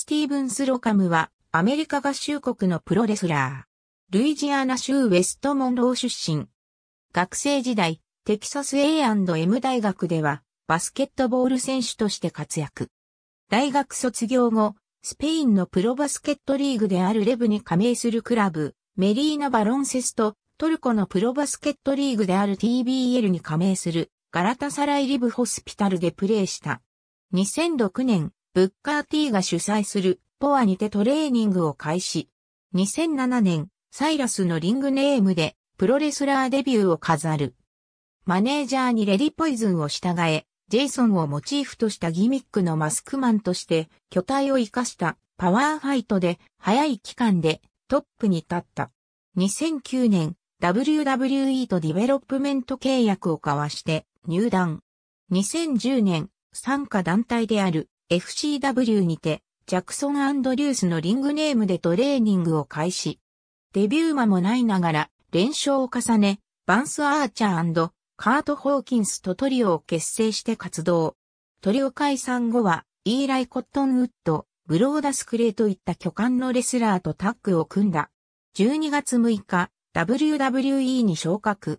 スティーブンス・ロカムは、アメリカ合衆国のプロレスラー。ルイジアナ州ウェストモンロー出身。学生時代、テキサス A&M 大学では、バスケットボール選手として活躍。大学卒業後、スペインのプロバスケットリーグであるレブに加盟するクラブ、メリーナ・バロンセスと、トルコのプロバスケットリーグである TBL に加盟する、ガラタサライ・リブ・ホスピタルでプレーした。2006年、ブッカー T が主催するポアにてトレーニングを開始。2007年、サイラスのリングネームでプロレスラーデビューを飾る。マネージャーにレディポイズンを従え、ジェイソンをモチーフとしたギミックのマスクマンとして巨体を生かしたパワーファイトで早い期間でトップに立った。2009年、WWE とディベロップメント契約を交わして入団。2010年、参加団体である FCW にて、ジャクソンアンドリュースのリングネームでトレーニングを開始。デビュー間もないながら、連勝を重ね、バンス・アーチャーカート・ホーキンスとトリオを結成して活動。トリオ解散後は、イーライ・コットンウッド、ブローダス・クレイといった巨漢のレスラーとタッグを組んだ。12月6日、WWE に昇格。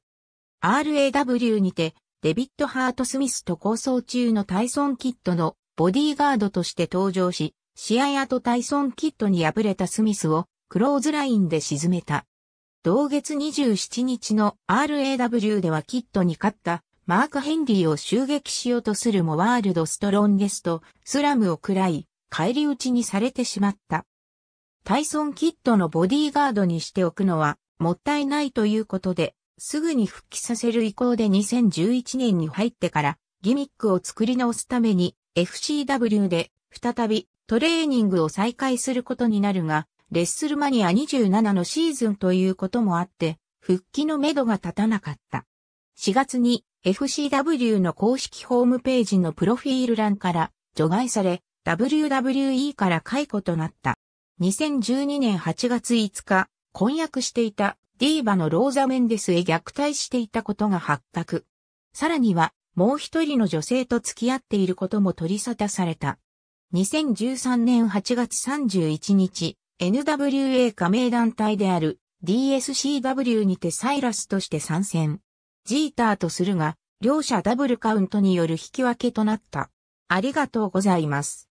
RAW にて、デビッド・ハート・スミスと構想中のタイソン・キッドのボディーガードとして登場し、試合後タイソン・キッドに敗れたスミスをクローズラインで沈めた。同月27日の RAW ではキッドに勝ったマーク・ヘンリーを襲撃しようとするもワールド・ストロンゲスト、スラムを喰らい、返り討ちにされてしまった。タイソン・キッドのボディーガードにしておくのはもったいないということで、すぐに復帰させる意向で2011年に入ってからギミックを作り直すために FCW で再びトレーニングを再開することになるが、レッスルマニア27のシーズンということもあって、復帰のめどが立たなかった。4月に FCW の公式ホームページのプロフィール欄から除外され、WWE から解雇となった。2012年8月5日、婚約していたディーバのローザ・メンデスへ虐待していたことが発覚。さらには、もう一人の女性と付き合っていることも取り沙汰された。2013年8月31日、NWA 加盟団体である DSCW にてサイラスとして参戦。ジーターとするが、両者ダブルカウントによる引き分けとなった。ありがとうございます。